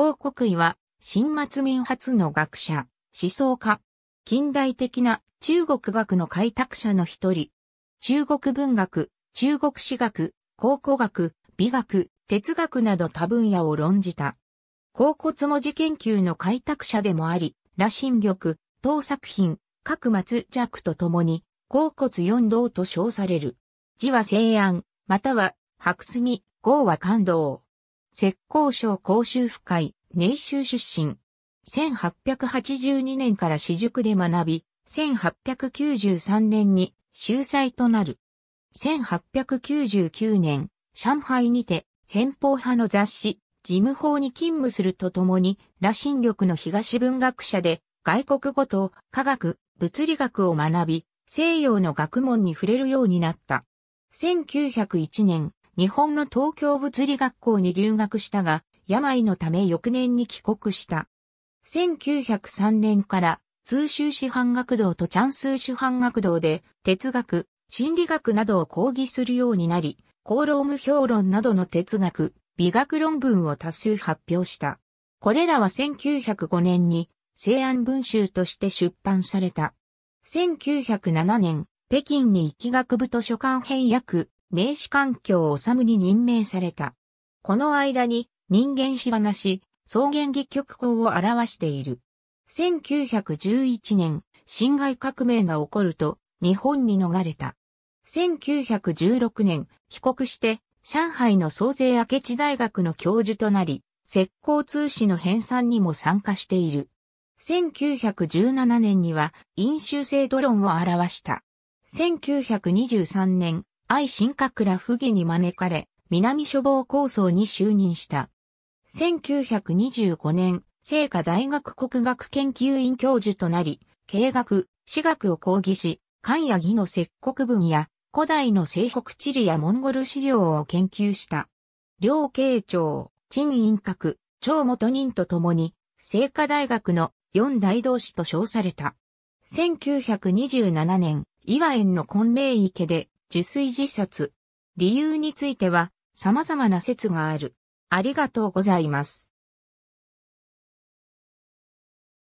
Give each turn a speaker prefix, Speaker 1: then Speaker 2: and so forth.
Speaker 1: 王国医は、新末民初の学者、思想家、近代的な中国学の開拓者の一人、中国文学、中国史学、考古学、美学、哲学など多分野を論じた。甲骨文字研究の開拓者でもあり、羅針玉、当作品、各末弱とともに、甲骨四道と称される。字は西安、または白墨、号は感動。浙江省広州府会、寧州出身。1882年から私塾で学び、1893年に秀才となる。1899年、上海にて、偏方派の雑誌、事務法に勤務するとともに、羅針力の東文学者で、外国語と科学、物理学を学び、西洋の学問に触れるようになった。1901年、日本の東京物理学校に留学したが、病のため翌年に帰国した。1903年から通州師範学堂とチャンス師範学堂で哲学、心理学などを講義するようになり、功労無評論などの哲学、美学論文を多数発表した。これらは1905年に西安文集として出版された。1907年、北京に医学部図書館編訳、名刺環境を治に任命された。この間に人間し話、草原劇曲法を表している。1911年、辛亥革命が起こると、日本に逃れた。1916年、帰国して、上海の創生明智大学の教授となり、石膏通史の編纂にも参加している。1917年には、飲酒制度論を表した。1923年、愛新閣ら不義に招かれ、南処房構想に就任した。1925年、聖火大学国学研究院教授となり、経学、私学を講義し、漢や義の石刻文や古代の西北地理やモンゴル資料を研究した。両慶長、陳院閣、張元人と共に、聖火大学の四大同士と称された。1927年、岩園の混迷池で受水自殺。理由については様々な説がある。ありがとうございます。